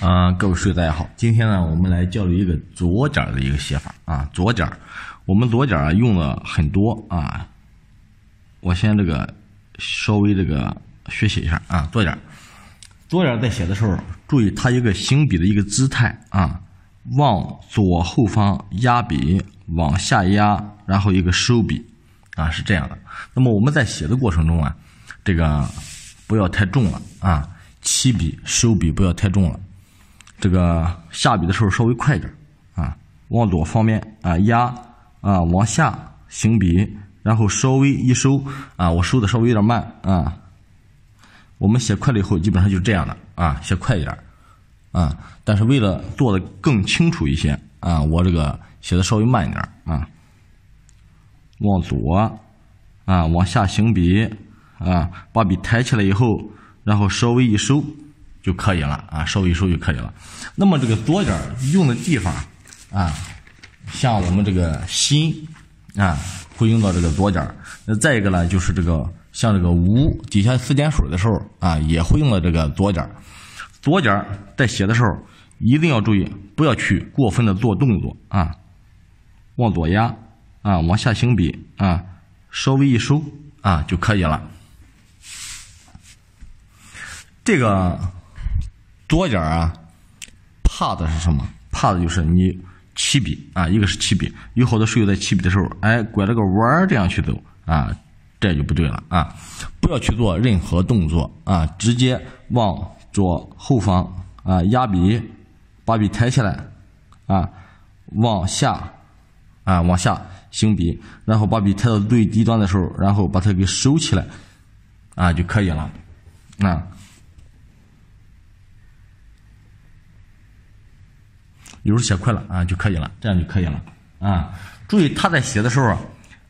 啊，各位书友大家好，今天呢，我们来交流一个左点的一个写法啊，左点，我们左点啊用了很多啊，我先这个稍微这个学习一下啊，左点，左点在写的时候，注意它一个行笔的一个姿态啊，往左后方压笔，往下压，然后一个收笔啊，是这样的。那么我们在写的过程中啊，这个不要太重了啊，起笔收笔不要太重了。这个下笔的时候稍微快点啊，往左方面啊压啊往下行笔，然后稍微一收啊，我收的稍微有点慢啊。我们写快了以后基本上就是这样的啊，写快一点啊，但是为了做的更清楚一些啊，我这个写的稍微慢一点啊，往左啊往下行笔啊，把笔抬起来以后，然后稍微一收。就可以了啊，稍微一收就可以了。那么这个左角用的地方啊，像我们这个心啊，会用到这个左角。那再一个呢，就是这个像这个“无”底下四点水的时候啊，也会用到这个左角。左脚在写的时候一定要注意，不要去过分的做动作啊，往左压啊，往下行笔啊，稍微一收啊就可以了。这个。多点啊，怕的是什么？怕的就是你起笔啊。一个是起笔，有好多书友在起笔的时候，哎，拐了个弯儿这样去走啊，这就不对了啊！不要去做任何动作啊，直接往左后方啊压笔，把笔抬起来啊，往下啊往下行笔，然后把笔抬到最低端的时候，然后把它给收起来啊就可以了啊。有时候写快了啊就可以了，这样就可以了啊！注意，他在写的时候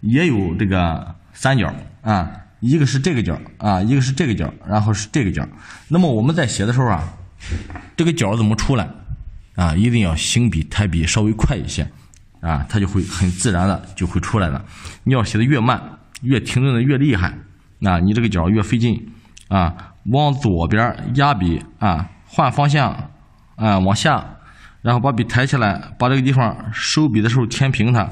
也有这个三角啊，一个是这个角啊，一个是这个角，然后是这个角。那么我们在写的时候啊，这个角怎么出来啊？一定要行笔抬笔稍微快一些啊，它就会很自然的就会出来了。你要写的越慢，越停顿的越厉害，那你这个角越费劲啊。往左边压笔啊，换方向啊，往下。然后把笔抬起来，把这个地方收笔的时候填平它，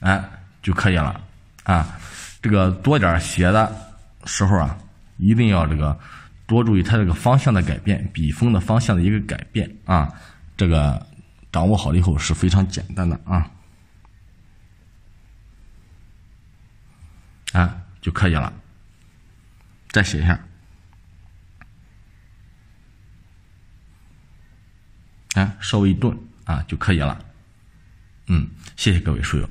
哎就可以了。啊，这个多点写的，时候啊，一定要这个多注意它这个方向的改变，笔锋的方向的一个改变。啊，这个掌握好了以后是非常简单的。啊，啊就可以了。再写一下。稍微一顿啊就可以了，嗯，谢谢各位书友。